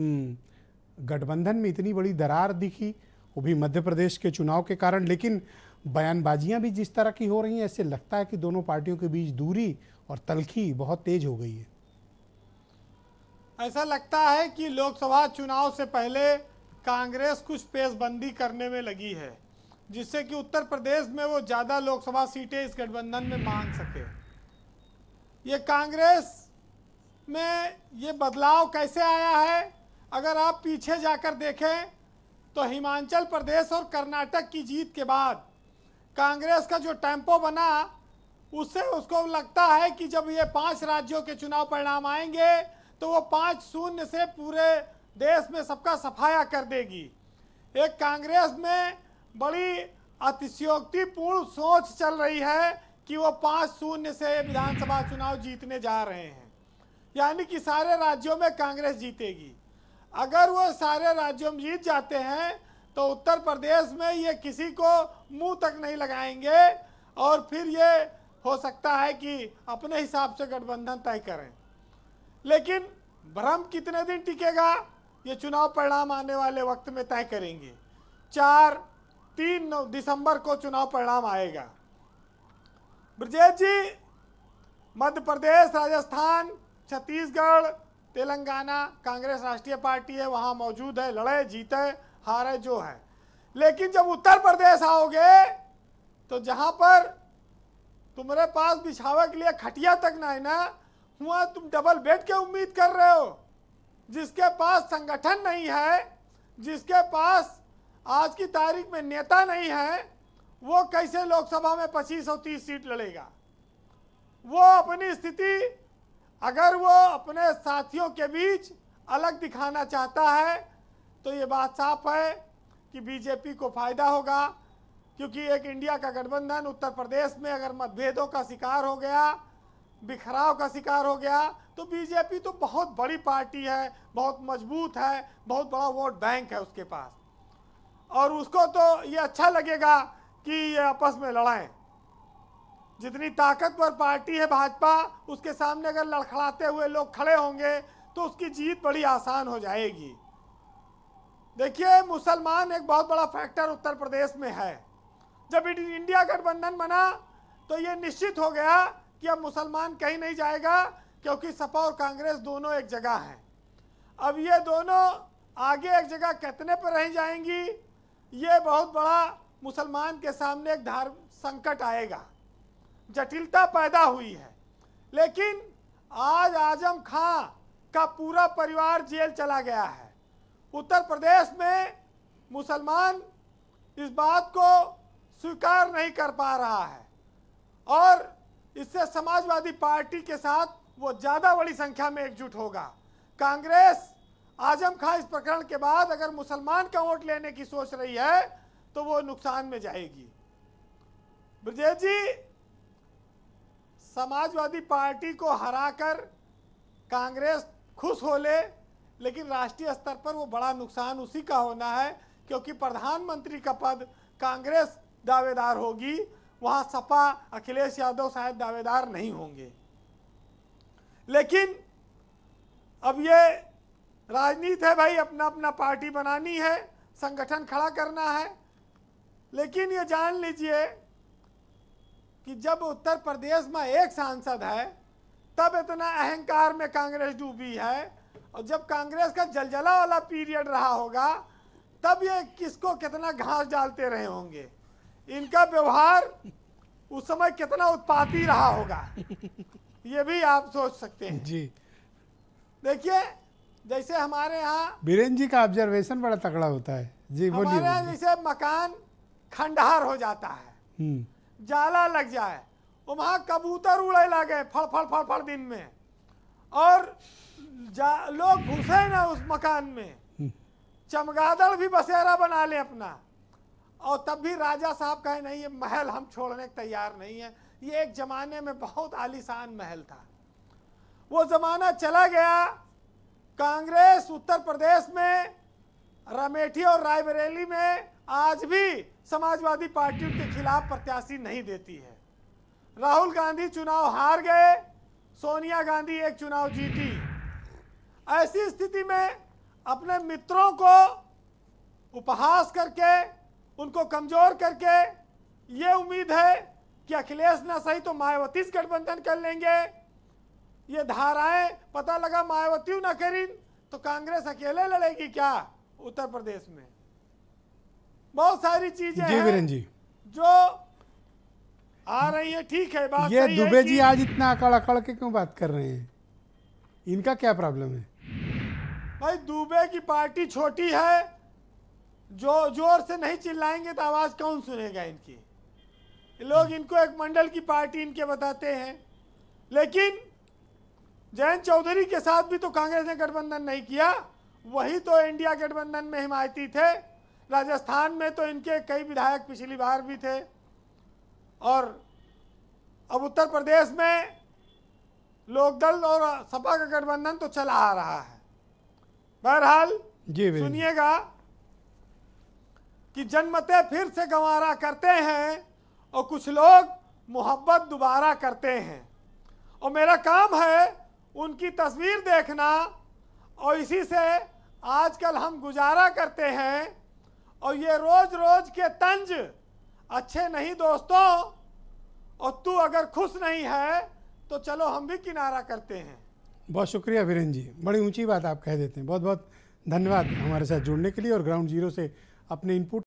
हम्म। गठबंधन में इतनी बड़ी दरार दिखी वो भी मध्य प्रदेश के चुनाव के कारण लेकिन बयानबाजियां भी जिस तरह की हो रही हैं ऐसे लगता है कि दोनों पार्टियों के बीच दूरी और तलखी बहुत तेज हो गई है ऐसा लगता है कि लोकसभा चुनाव से पहले कांग्रेस कुछ पेशबंदी करने में लगी है जिससे कि उत्तर प्रदेश में वो ज़्यादा लोकसभा सीटें इस गठबंधन में मांग सके ये कांग्रेस में ये बदलाव कैसे आया है अगर आप पीछे जाकर देखें तो हिमाचल प्रदेश और कर्नाटक की जीत के बाद कांग्रेस का जो टेम्पो बना उससे उसको लगता है कि जब ये पांच राज्यों के चुनाव परिणाम आएंगे तो वो पाँच शून्य से पूरे देश में सबका सफाया कर देगी एक कांग्रेस में बड़ी अतिशयोक्तिपूर्ण सोच चल रही है कि वो पाँच शून्य से विधानसभा चुनाव जीतने जा रहे हैं यानी कि सारे राज्यों में कांग्रेस जीतेगी अगर वो सारे राज्यों में जीत जाते हैं तो उत्तर प्रदेश में ये किसी को मुंह तक नहीं लगाएंगे और फिर ये हो सकता है कि अपने हिसाब से गठबंधन तय करें लेकिन भ्रम कितने दिन टिकेगा ये चुनाव परिणाम आने वाले वक्त में तय करेंगे चार तीन दिसंबर को चुनाव परिणाम आएगा ब्रजेश जी मध्य प्रदेश राजस्थान छत्तीसगढ़ तेलंगाना कांग्रेस राष्ट्रीय पार्टी है वहां मौजूद है लड़े जीते हारे जो है लेकिन जब उत्तर प्रदेश आओगे तो जहां पर तुम्हारे पास बिछावे के लिए खटिया तक ना है ना वहां तुम डबल बेड के उम्मीद कर रहे हो जिसके पास संगठन नहीं है जिसके पास आज की तारीख में नेता नहीं है वो कैसे लोकसभा में पच्चीस और तीस सीट लड़ेगा वो अपनी स्थिति अगर वो अपने साथियों के बीच अलग दिखाना चाहता है तो ये बात साफ है कि बीजेपी को फायदा होगा क्योंकि एक इंडिया का गठबंधन उत्तर प्रदेश में अगर मतभेदों का शिकार हो गया बिखराव का शिकार हो गया तो बीजेपी तो बहुत बड़ी पार्टी है बहुत मजबूत है बहुत बड़ा वोट बैंक है उसके पास और उसको तो ये अच्छा लगेगा कि ये आपस में लड़ाएं जितनी ताकतवर पार्टी है भाजपा उसके सामने अगर लड़खड़ाते हुए लोग खड़े होंगे तो उसकी जीत बड़ी आसान हो जाएगी देखिए मुसलमान एक बहुत बड़ा फैक्टर उत्तर प्रदेश में है जब इंडिया गठबंधन बना तो ये निश्चित हो गया कि अब मुसलमान कहीं नहीं जाएगा क्योंकि सपा और कांग्रेस दोनों एक जगह हैं अब ये दोनों आगे एक जगह कितने पर रह जाएंगी ये बहुत बड़ा मुसलमान के सामने एक धार्मिक संकट आएगा जटिलता पैदा हुई है लेकिन आज आजम खां का पूरा परिवार जेल चला गया है उत्तर प्रदेश में मुसलमान इस बात को स्वीकार नहीं कर पा रहा है और इससे समाजवादी पार्टी के साथ वो ज़्यादा बड़ी संख्या में एकजुट होगा कांग्रेस आजम खां इस प्रकरण के बाद अगर मुसलमान का वोट लेने की सोच रही है तो वो नुकसान में जाएगी ब्रजेश जी समाजवादी पार्टी को हराकर कांग्रेस खुश हो ले लेकिन राष्ट्रीय स्तर पर वो बड़ा नुकसान उसी का होना है क्योंकि प्रधानमंत्री का पद कांग्रेस दावेदार होगी वहाँ सपा अखिलेश यादव शायद दावेदार नहीं होंगे लेकिन अब ये राजनीति है भाई अपना अपना पार्टी बनानी है संगठन खड़ा करना है लेकिन ये जान लीजिए कि जब उत्तर प्रदेश में एक सांसद है तब इतना अहंकार में कांग्रेस डूबी है और जब कांग्रेस का जलजला वाला पीरियड रहा होगा तब ये किसको कितना घास डालते रहे होंगे इनका व्यवहार उस समय कितना उत्पाती रहा होगा ये भी आप सोच सकते हैं जी देखिए जैसे हमारे यहाँ बीरेन जी का ऑब्जर्वेशन बड़ा तगड़ा होता है जी हमारे यहाँ जैसे मकान खंडहर हो जाता है हम्म। जाला लग जाए वहाँ कबूतर उड़े लगे फड़ फड़ फड़ फड़ दिन में और जा लोग घुसे ना उस मकान में हम्म। चमगादड़ भी बसेरा बना ले अपना और तब भी राजा साहब कहे नहीं ये महल हम छोड़ने तैयार नहीं है ये एक ज़माने में बहुत आलीशान महल था वो ज़माना चला गया कांग्रेस उत्तर प्रदेश में रमेठी और रायबरेली में आज भी समाजवादी पार्टी उनके खिलाफ प्रत्याशी नहीं देती है राहुल गांधी चुनाव हार गए सोनिया गांधी एक चुनाव जीती ऐसी स्थिति में अपने मित्रों को उपहास करके उनको कमज़ोर करके ये उम्मीद है कि अखिलेश ना सही तो मायावती से गठबंधन कर लेंगे ये धाराएं पता लगा मायावती ना करी तो कांग्रेस अकेले लड़ेगी क्या उत्तर प्रदेश में बहुत सारी चीजें जी वीरेन जी जो आ रही है ठीक है बात ये दुबे जी आज इतना अकड़ अकड़ के क्यों बात कर रहे हैं इनका क्या प्रॉब्लम है भाई दुबे की पार्टी छोटी है जो जोर से नहीं चिल्लाएंगे तो आवाज कौन सुनेगा इनकी लोग इनको एक मंडल की पार्टी इनके बताते हैं लेकिन जयंत चौधरी के साथ भी तो कांग्रेस ने गठबंधन नहीं किया वही तो इंडिया गठबंधन में हिमायती थे राजस्थान में तो इनके कई विधायक पिछली बार भी थे और अब उत्तर प्रदेश में लोकदल और सपा का गठबंधन तो चला आ रहा है बहरहाल सुनिएगा कि जनमतें फिर से गंवारा करते हैं और कुछ लोग मोहब्बत दोबारा करते हैं और मेरा काम है उनकी तस्वीर देखना और इसी से आजकल हम गुजारा करते हैं और ये रोज रोज के तंज अच्छे नहीं दोस्तों और तू अगर खुश नहीं है तो चलो हम भी किनारा करते हैं बहुत शुक्रिया वीरेन जी बड़ी ऊंची बात आप कह देते हैं बहुत बहुत धन्यवाद हमारे साथ जुड़ने के लिए और ग्राउंड जीरो से अपने इनपुट